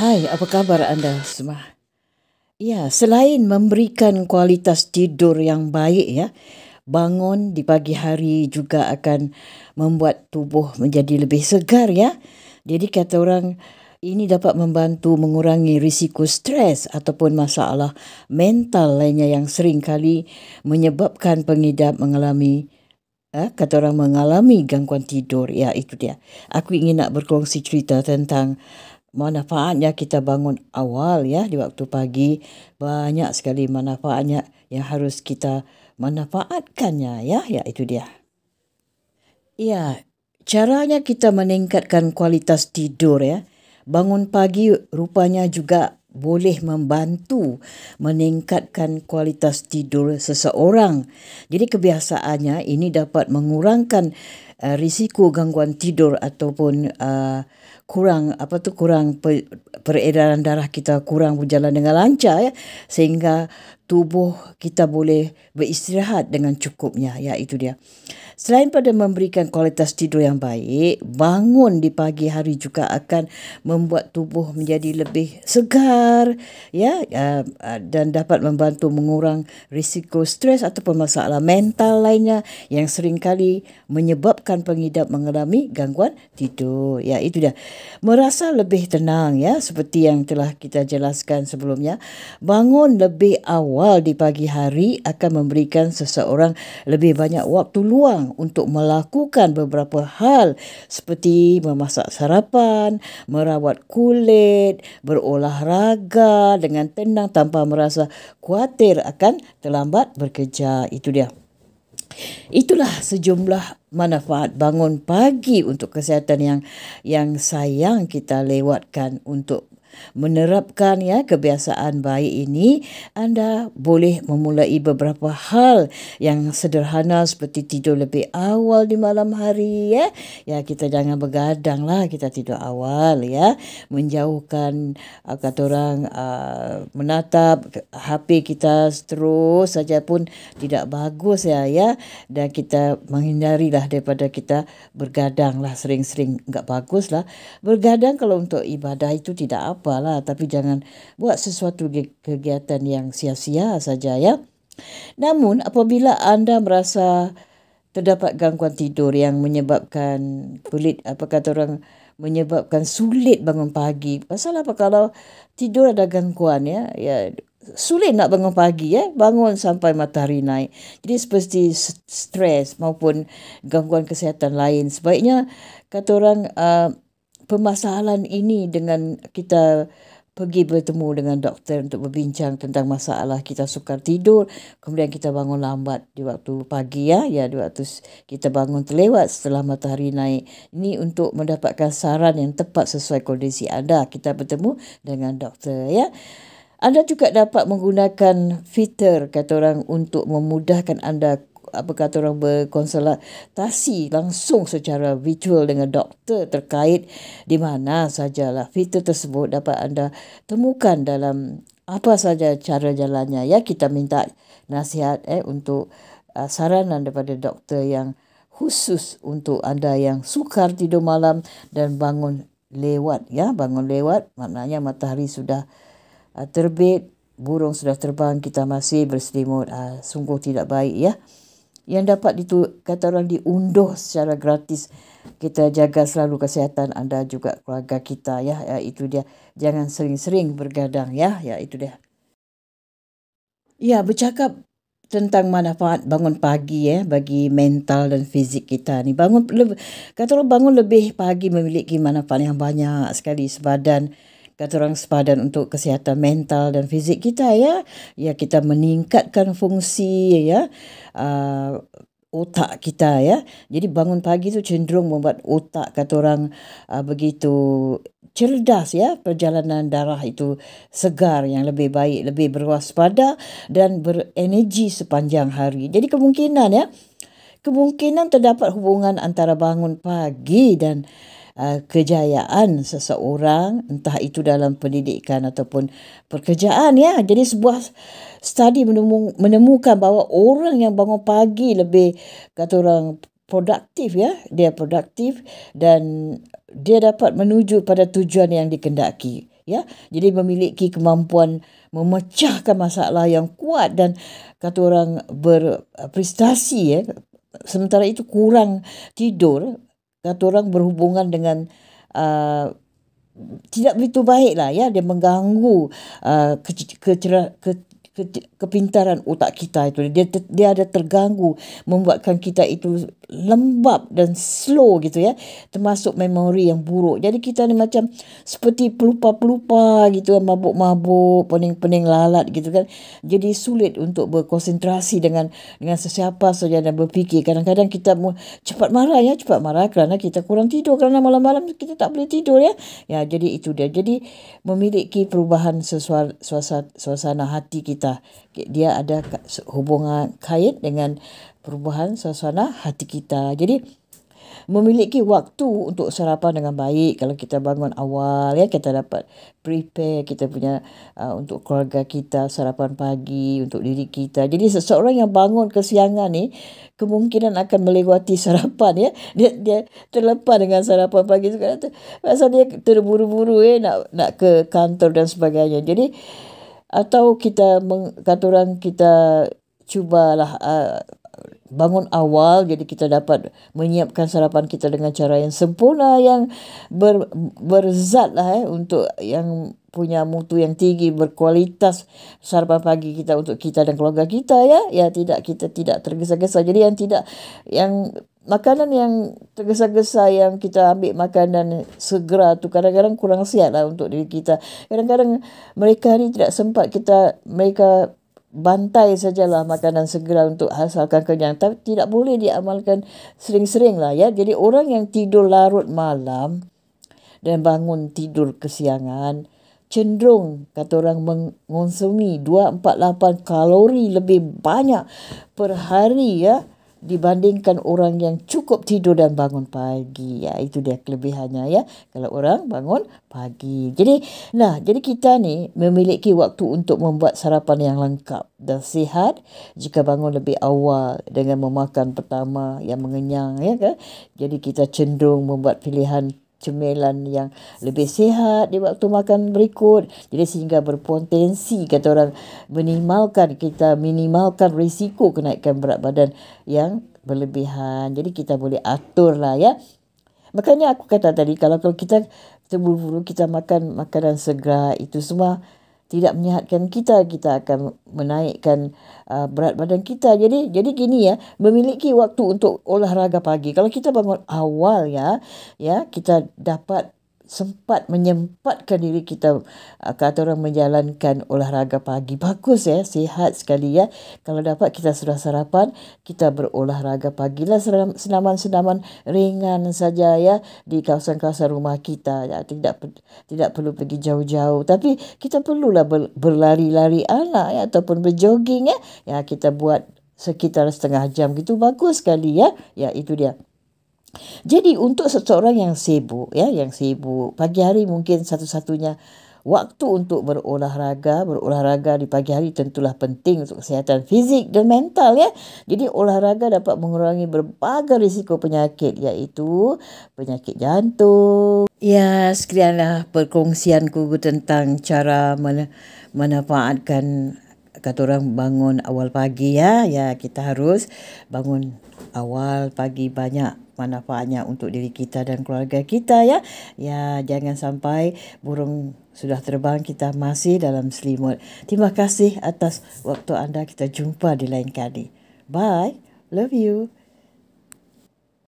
Hai, apa kabar anda semua? Ya, selain memberikan kualitas tidur yang baik ya, bangun di pagi hari juga akan membuat tubuh menjadi lebih segar ya. Jadi kata orang ini dapat membantu mengurangi risiko stres ataupun masalah mental lainnya yang sering kali menyebabkan pengidap mengalami eh, kata orang mengalami gangguan tidur ya itu dia. Aku ingin nak berkongsi cerita tentang manfaatnya kita bangun awal ya di waktu pagi banyak sekali manfaatnya yang harus kita manfaatkannya ya ya itu dia ya caranya kita meningkatkan kualitas tidur ya bangun pagi rupanya juga boleh membantu meningkatkan kualitas tidur seseorang. Jadi kebiasaannya ini dapat mengurangkan uh, risiko gangguan tidur ataupun uh, kurang apa tu kurang per, peredaran darah kita kurang berjalan dengan lancar ya sehingga tubuh kita boleh beristirahat dengan cukupnya ya itu dia. Selain pada memberikan kualitas tidur yang baik, bangun di pagi hari juga akan membuat tubuh menjadi lebih segar ya um, uh, dan dapat membantu mengurang risiko stres atau masalah mental lainnya yang seringkali menyebabkan pengidap mengalami gangguan tidur. Ya, itu dia. Merasa lebih tenang ya seperti yang telah kita jelaskan sebelumnya, bangun lebih awal di pagi hari akan memberikan seseorang lebih banyak waktu luang untuk melakukan beberapa hal seperti memasak sarapan, merawat kulit, berolahraga dengan tenang tanpa merasa khuatir akan terlambat bekerja. Itu dia. Itulah sejumlah manfaat bangun pagi untuk kesihatan yang yang sayang kita lewatkan untuk menerapkan ya kebiasaan baik ini anda boleh memulai beberapa hal yang sederhana seperti tidur lebih awal di malam hari ya ya kita jangan begadang lah kita tidur awal ya menjauhkan uh, kata orang uh, menatap HP kita terus saja pun tidak bagus ya ya dan kita menghindarilah daripada kita bergadang lah sering-sering enggak bagus lah bergadang kalau untuk ibadah itu tidak apa apa lah tapi jangan buat sesuatu kegiatan yang sia-sia saja ya. Namun apabila anda merasa terdapat gangguan tidur yang menyebabkan kulit apa kata orang menyebabkan sulit bangun pagi. Pasal apa kalau tidur ada gangguan ya, ya sulit nak bangun pagi ya, bangun sampai matahari naik. Jadi seperti stres maupun gangguan kesihatan lain sebaiknya kata orang uh, permasalahan ini dengan kita pergi bertemu dengan doktor untuk berbincang tentang masalah kita sukar tidur kemudian kita bangun lambat di waktu pagi ya ya di waktu kita bangun terlewat setelah matahari naik ni untuk mendapatkan saran yang tepat sesuai kondisi anda kita bertemu dengan doktor ya anda juga dapat menggunakan fitter kata orang untuk memudahkan anda apa kata orang berkonsultasi langsung secara virtual dengan doktor terkait di mana sajalah fitur tersebut dapat anda temukan dalam apa saja cara jalannya ya kita minta nasihat eh untuk uh, saranan daripada doktor yang khusus untuk anda yang sukar tidur malam dan bangun lewat ya bangun lewat maknanya matahari sudah uh, terbit burung sudah terbang kita masih berselimut uh, sungguh tidak baik ya yang dapat itu kata orang diunduh secara gratis kita jaga selalu kesihatan anda juga keluarga kita ya, ya itu dia jangan sering-sering bergadang ya ya itu dia ya bercakap tentang manfaat bangun pagi ya bagi mental dan fizik kita ni bangun kata orang bangun lebih pagi memiliki manfaat yang banyak sekali sebadan kata orang sepadan untuk kesihatan mental dan fizik kita ya. Ya kita meningkatkan fungsi ya uh, otak kita ya. Jadi bangun pagi tu cenderung membuat otak kata orang uh, begitu cerdas ya perjalanan darah itu segar yang lebih baik lebih berwaspada dan berenergi sepanjang hari. Jadi kemungkinan ya kemungkinan terdapat hubungan antara bangun pagi dan Ah, kejayaan seseorang entah itu dalam pendidikan ataupun pekerjaan ya jadi sebuah study menemukan bahawa orang yang bangun pagi lebih kata orang produktif ya dia produktif dan dia dapat menuju pada tujuan yang dikendaki ya jadi memiliki kemampuan memecahkan masalah yang kuat dan kata orang berprestasi ya sementara itu kurang tidur kata orang berhubungan dengan uh, tidak begitu baik lah ya dia mengganggu uh, kecerah ke, ke, ke kepintaran otak kita itu dia dia ada terganggu membuatkan kita itu lembab dan slow gitu ya termasuk memori yang buruk jadi kita ni macam seperti pelupa-pelupa gitu kan mabuk-mabuk pening-pening lalat gitu kan jadi sulit untuk berkonsentrasi dengan dengan sesiapa saja dan berfikir kadang-kadang kita cepat marah ya cepat marah kerana kita kurang tidur kerana malam-malam kita tak boleh tidur ya ya jadi itu dia jadi memiliki perubahan sesuai suasana hati kita susah. Dia ada hubungan kait dengan perubahan suasana hati kita. Jadi memiliki waktu untuk sarapan dengan baik kalau kita bangun awal ya kita dapat prepare kita punya uh, untuk keluarga kita sarapan pagi untuk diri kita jadi seseorang yang bangun kesiangan ni kemungkinan akan melewati sarapan ya dia dia terlepas dengan sarapan pagi sekarang tu rasa dia terburu-buru eh nak nak ke kantor dan sebagainya jadi atau kita kata orang kita cubalah uh, bangun awal jadi kita dapat menyiapkan sarapan kita dengan cara yang sempurna yang ber, berzat lah eh, untuk yang punya mutu yang tinggi berkualitas sarapan pagi kita untuk kita dan keluarga kita ya ya tidak kita tidak tergesa-gesa jadi yang tidak yang makanan yang tergesa-gesa yang kita ambil makanan segera tu kadang-kadang kurang sihat lah untuk diri kita. Kadang-kadang mereka ni tidak sempat kita mereka bantai sajalah makanan segera untuk hasilkan kenyang. Tapi tidak boleh diamalkan sering-sering lah ya. Jadi orang yang tidur larut malam dan bangun tidur kesiangan cenderung kata orang mengonsumi 248 kalori lebih banyak per hari ya dibandingkan orang yang cukup tidur dan bangun pagi. Ya, itu dia kelebihannya ya. Kalau orang bangun pagi. Jadi, nah, jadi kita ni memiliki waktu untuk membuat sarapan yang lengkap dan sihat jika bangun lebih awal dengan memakan pertama yang mengenyang ya kan. Jadi kita cenderung membuat pilihan cemilan yang lebih sihat di waktu makan berikut. Jadi sehingga berpotensi kata orang minimalkan kita minimalkan risiko kenaikan berat badan yang berlebihan. Jadi kita boleh atur lah ya. Makanya aku kata tadi kalau kalau kita terburu-buru kita makan makanan segar itu semua tidak menyehatkan kita kita akan menaikkan uh, berat badan kita jadi jadi gini ya memiliki waktu untuk olahraga pagi kalau kita bangun awal ya ya kita dapat sempat menyempatkan diri kita uh, kata orang menjalankan olahraga pagi bagus ya sihat sekali ya kalau dapat kita sudah sarapan kita berolahraga pagi lah senaman-senaman ringan saja ya di kawasan-kawasan rumah kita ya tidak tidak perlu pergi jauh-jauh tapi kita perlulah ber, berlari-lari anak ya ataupun berjoging ya ya kita buat sekitar setengah jam gitu bagus sekali ya ya itu dia jadi untuk seseorang yang sibuk ya, yang sibuk pagi hari mungkin satu-satunya waktu untuk berolahraga, berolahraga di pagi hari tentulah penting untuk kesihatan fizik dan mental ya. Jadi olahraga dapat mengurangi berbagai risiko penyakit iaitu penyakit jantung. Ya, sekianlah perkongsianku tentang cara menafaatkan kata orang bangun awal pagi ya. Ya, kita harus bangun awal pagi banyak manfaatnya untuk diri kita dan keluarga kita ya. Ya jangan sampai burung sudah terbang kita masih dalam selimut. Terima kasih atas waktu anda kita jumpa di lain kali. Bye. Love you.